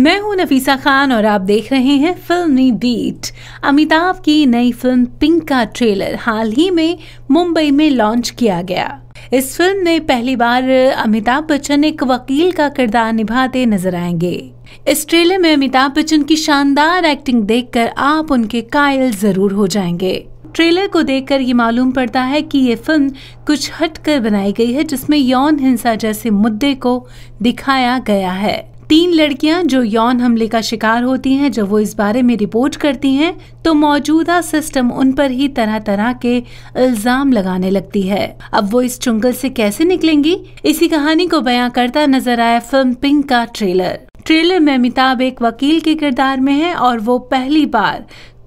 मैं हूं नफीसा खान और आप देख रहे हैं फिल्मी बीट अमिताभ की नई फिल्म पिंक का ट्रेलर हाल ही में मुंबई में लॉन्च किया गया इस फिल्म में पहली बार अमिताभ बच्चन एक वकील का किरदार निभाते नजर आएंगे इस ट्रेलर में अमिताभ बच्चन की शानदार एक्टिंग देखकर आप उनके कायल जरूर हो जाएंगे ट्रेलर को देखकर ये मालूम पड़ता है कि ये फिल्म कुछ हटकर बनाई गई है जिसमें यौन हिंसा जैसे मुद्दे को दिखाया गया है तीन लड़कियां जो यौन हमले का शिकार होती हैं जब वो इस बारे में रिपोर्ट करती हैं तो मौजूदा सिस्टम उन पर ही तरह तरह के इल्जाम लगाने लगती है अब वो इस चुंगल से कैसे निकलेंगी इसी कहानी को बयां करता नजर आया फिल्म पिंक का ट्रेलर ट्रेलर में अमिताभ एक वकील के किरदार में है और वो पहली बार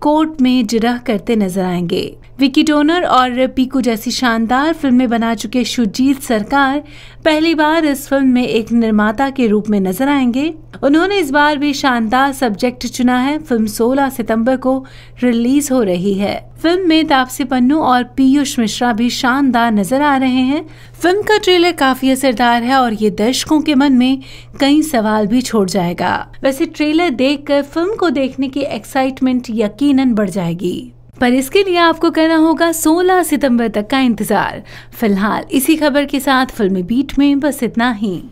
कोर्ट में जिरह करते नजर आएंगे विकी टोनर और पीकू जैसी शानदार फिल्में बना चुके शुजीत सरकार पहली बार इस फिल्म में एक निर्माता के रूप में नजर आएंगे उन्होंने इस बार भी शानदार सब्जेक्ट चुना है फिल्म 16 सितंबर को रिलीज हो रही है फिल्म में तापसी पन्नू और पीयूष मिश्रा भी शानदार नजर आ रहे हैं फिल्म का ट्रेलर काफी असरदार है और ये दर्शकों के मन में कई सवाल भी छोड़ जाएगा वैसे ट्रेलर देखकर फिल्म को देखने की एक्साइटमेंट यकीनन बढ़ जाएगी पर इसके लिए आपको करना होगा 16 सितंबर तक का इंतज़ार फिलहाल इसी खबर के साथ फिल्मी बीट में बस इतना ही